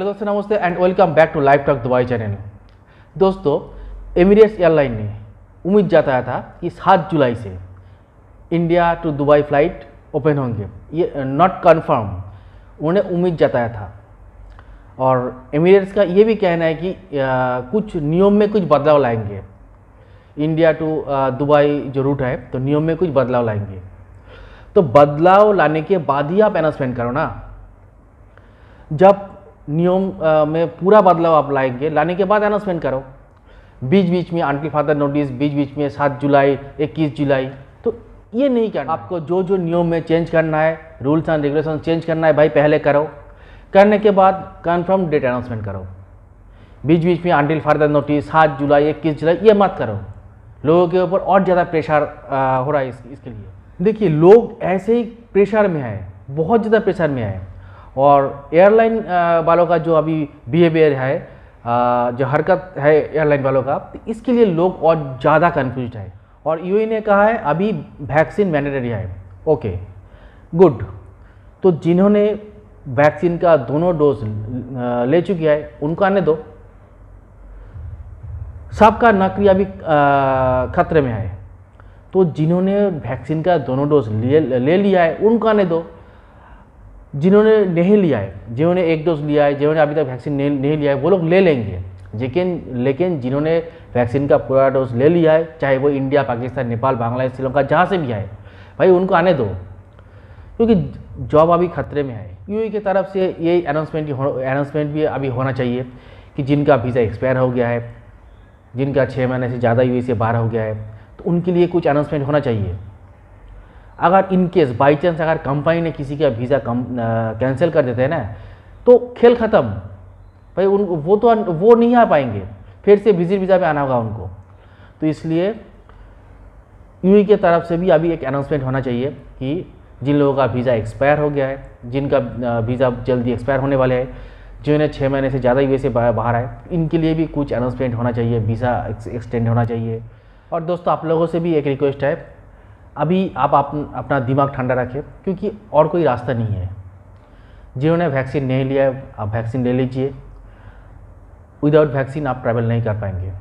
hello दोस्तों नमस्ते and welcome back to live talk Dubai channel दोस्तों एमिरेट्स एयरलाइन ने उम्मीद जताया था कि 7 जुलाई से India to Dubai flight open होंगे ये नॉट कन्फर्म उन्होंने उम्मीद जताया था और एमिरेट्स का ये भी कहना है कि आ, कुछ नियम में कुछ बदलाव लाएंगे इंडिया टू दुबई जो रूट है तो नियम में कुछ बदलाव लाएंगे तो बदलाव लाने के बाद ही आप अनाउंसमेंट करो ना जब नियम में पूरा बदलाव आप लाएंगे लाने के बाद अनाउंसमेंट करो बीच बीच में आंटी फादर नोटिस बीच बीच में सात जुलाई इक्कीस जुलाई तो ये नहीं करना आपको जो जो नियम में चेंज करना है रूल्स एंड रेगुलेशन चेंज करना है भाई पहले करो करने के बाद कन्फर्म डेट अनाउंसमेंट करो बीच बीच में आंटिल फर्दर नोटिस सात जुलाई इक्कीस जुलाई ये मत करो लोगों के ऊपर और ज़्यादा प्रेशर हो रहा है इस, इसके लिए देखिए लोग ऐसे ही प्रेशर में आए बहुत ज़्यादा प्रेशर में आए और एयरलाइन uh, वालों का जो अभी बिहेवियर है uh, जो हरकत है एयरलाइन वालों का तो इसके लिए लोग और ज़्यादा कन्फ्यूज है और यू ने कहा है अभी वैक्सीन मैंडेटरी है ओके गुड तो जिन्होंने वैक्सीन का दोनों डोज uh, ले चुकी है उनको आने दो सबका नौकरी अभी खतरे में है तो जिन्होंने वैक्सीन का दोनों डोज ले ले लिया है उनको आने दो जिन्होंने नहीं लिया है जिन्होंने एक डोज लिया है जिन्होंने अभी तक वैक्सीन नहीं, नहीं लिया है वो लोग ले लेंगे लेकिन लेकिन जिन्होंने वैक्सीन का पूरा डोज ले लिया है चाहे वो इंडिया पाकिस्तान नेपाल बांग्लादेश श्रीलंका जहाँ से भी आए भाई उनको आने दो क्योंकि जॉब अभी खतरे में है यू की तरफ से ये अनाउंसमेंट अनाउंसमेंट भी अभी होना चाहिए कि जिनका वीज़ा एक्सपायर हो गया है जिनका छः महीने से ज़्यादा यू से बाहर हो गया है तो उनके लिए कुछ अनाउंसमेंट होना चाहिए अगर इन केस बाई चांस अगर कंपनी ने किसी का वीज़ा कैंसिल कर देते हैं ना तो खेल ख़त्म भाई उन वो तो वो नहीं आ पाएंगे फिर से विजिट वीज़ा पे आना होगा उनको तो इसलिए यूई e के तरफ से भी अभी एक अनाउंसमेंट होना चाहिए कि जिन लोगों का वीज़ा एक्सपायर हो गया है जिनका वीज़ा जल्दी एक्सपायर होने वाले हैं जिन्हें छः महीने से ज़्यादा यू e से बाहर आए इनके लिए भी कुछ अनाउंसमेंट होना चाहिए वीज़ा एक्सटेंड होना चाहिए और दोस्तों आप लोगों से भी एक रिक्वेस्ट है अभी आप, आप अपना दिमाग ठंडा रखें क्योंकि और कोई रास्ता नहीं है जिन्होंने वैक्सीन नहीं लिया है आप वैक्सीन ले लीजिए विदाउट वैक्सीन आप ट्रैवल नहीं कर पाएंगे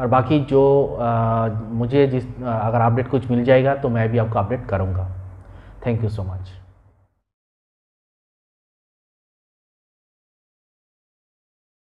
और बाकी जो आ, मुझे जिस अगर अपडेट कुछ मिल जाएगा तो मैं भी आपको अपडेट करूँगा थैंक यू सो मच